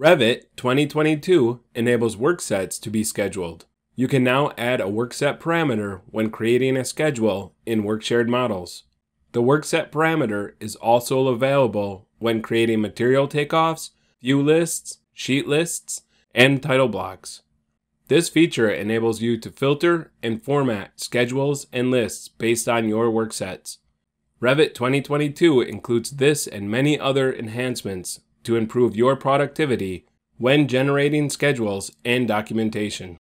Revit 2022 enables work sets to be scheduled. You can now add a work set parameter when creating a schedule in workshared models. The work set parameter is also available when creating material takeoffs, view lists, sheet lists, and title blocks. This feature enables you to filter and format schedules and lists based on your work sets. Revit 2022 includes this and many other enhancements to improve your productivity when generating schedules and documentation.